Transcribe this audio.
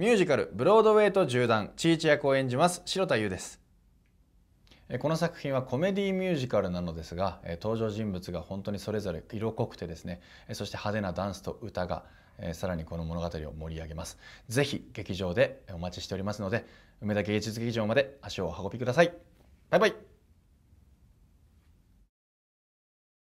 ミュージカル「ブロードウェイと縦断」ちいち役を演じます白田優ですこの作品はコメディミュージカルなのですが登場人物が本当にそれぞれ色濃くてですねそして派手なダンスと歌がさらにこの物語を盛り上げますぜひ劇場でお待ちしておりますので梅田芸術劇場まで足をお運びくださいバイバイ